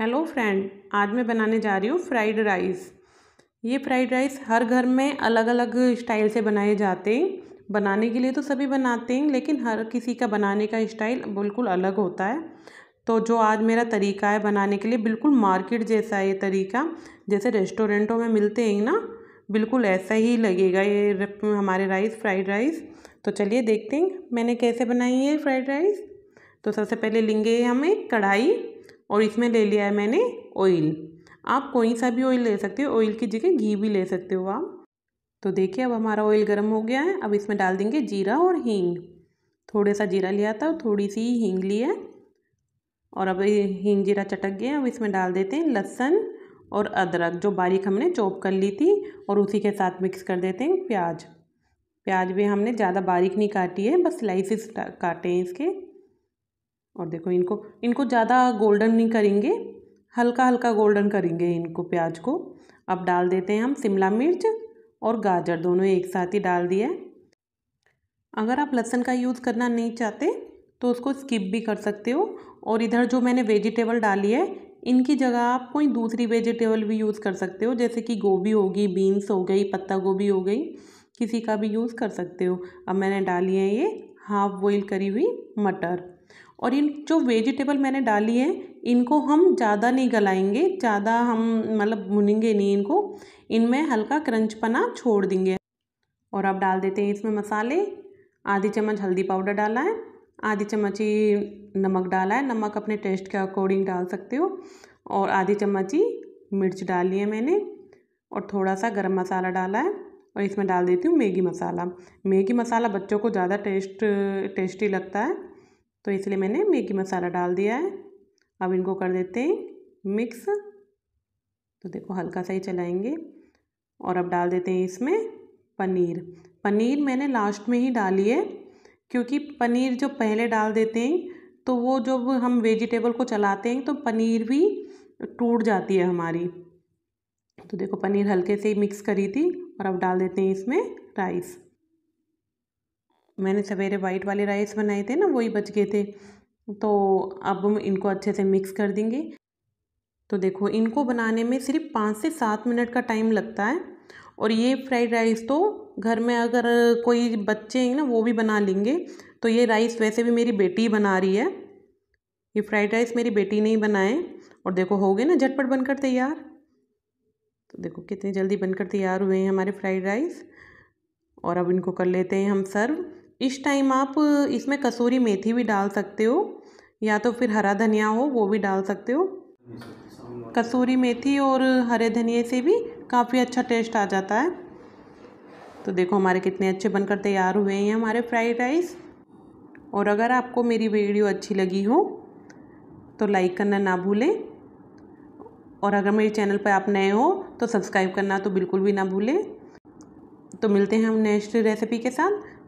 hello friend आज मैं बनाने जा रही हूँ फ्राइड राइस ये फ्राइड राइस हर घर में अलग अलग स्टाइल से बनाए जाते हैं बनाने के लिए तो सभी बनाते हैं लेकिन हर किसी का बनाने का स्टाइल बिल्कुल अलग होता है तो जो आज मेरा तरीका है बनाने के लिए बिल्कुल मार्केट जैसा है ये तरीका जैसे रेस्टोरेंटों में मिलते हैं ना बिल्कुल ऐसा ही लगेगा ये हमारे राइस फ्राइड राइस तो चलिए देखते हैं मैंने कैसे बनाई है फ्राइड राइस तो सबसे पहले लेंगे हम एक कढ़ाई और इसमें ले लिया है मैंने ऑयल आप कोई सा भी ऑयल ले सकते हो ऑयल की जगह घी भी ले सकते हो आप तो देखिए अब हमारा ऑयल गर्म हो गया है अब इसमें डाल देंगे जीरा और हींग थोड़ा सा जीरा लिया था और थोड़ी सी हींग ली है और अब हींग जीरा चटक गया अब इसमें डाल देते हैं लहसुन और अदरक जो बारीक हमने चॉप कर ली थी और उसी के साथ मिक्स कर देते हैं प्याज प्याज भी हमने ज़्यादा बारीक नहीं काटी है बस स्लाइसिस काटे हैं इसके और देखो इनको इनको ज़्यादा गोल्डन नहीं करेंगे हल्का हल्का गोल्डन करेंगे इनको प्याज को अब डाल देते हैं हम शिमला मिर्च और गाजर दोनों एक साथ ही डाल दिया है अगर आप लहसुन का यूज़ करना नहीं चाहते तो उसको स्किप भी कर सकते हो और इधर जो मैंने वेजिटेबल डाली है इनकी जगह आप कोई दूसरी वेजिटेबल भी यूज़ कर सकते हो जैसे कि गोभी होगी बीन्स हो गई पत्ता गोभी हो गई किसी का भी यूज़ कर सकते हो अब मैंने डाली है ये हाफ बॉइल करी हुई मटर और इन जो वेजिटेबल मैंने डाली है इनको हम ज़्यादा नहीं गलाएंगे ज़्यादा हम मतलब भुनेंगे नहीं इनको इनमें हल्का क्रंचपना छोड़ देंगे और अब डाल देते हैं इसमें मसाले आधी चम्मच हल्दी पाउडर डाला है आधी चम्मच ही नमक डाला है नमक अपने टेस्ट के अकॉर्डिंग डाल सकते हो और आधी चम्मच ही मिर्च डाली है मैंने और थोड़ा सा गरम मसाला डाला है और इसमें डाल देती हूँ मैगी मसाला मैगी मसाला बच्चों को ज़्यादा टेस्ट टेस्टी लगता है तो इसलिए मैंने मैगी मसाला डाल दिया है अब इनको कर देते हैं मिक्स तो देखो हल्का सा ही चलाएंगे और अब डाल देते हैं इसमें पनीर पनीर मैंने लास्ट में ही डाली है क्योंकि पनीर जो पहले डाल देते हैं तो वो जब हम वेजिटेबल को चलाते हैं तो पनीर भी टूट जाती है हमारी तो देखो पनीर हल्के से ही मिक्स करी थी और अब डाल देते हैं इसमें राइस मैंने सवेरे वाइट वाले राइस बनाए थे ना वही बच गए थे तो अब हम इनको अच्छे से मिक्स कर देंगे तो देखो इनको बनाने में सिर्फ पाँच से सात मिनट का टाइम लगता है और ये फ्राइड राइस तो घर में अगर कोई बच्चे हैं ना वो भी बना लेंगे तो ये राइस वैसे भी मेरी बेटी बना रही है ये फ्राइड राइस मेरी बेटी ने ही बनाए और देखो हो गए ना झटपट बनकर तैयार तो देखो कितनी जल्दी बनकर तैयार हुए हैं हमारे फ्राइड राइस और अब इनको कर लेते हैं हम सर्व इस टाइम आप इसमें कसूरी मेथी भी डाल सकते हो या तो फिर हरा धनिया हो वो भी डाल सकते हो कसूरी मेथी और हरे धनिए से भी काफ़ी अच्छा टेस्ट आ जाता है तो देखो हमारे कितने अच्छे बनकर तैयार हुए हैं हमारे फ्राइड राइस और अगर आपको मेरी वीडियो अच्छी लगी हो तो लाइक करना ना भूलें और अगर मेरे चैनल पर आप नए हो तो सब्सक्राइब करना तो बिल्कुल भी ना भूलें तो मिलते हैं हम नेक्स्ट रेसिपी के साथ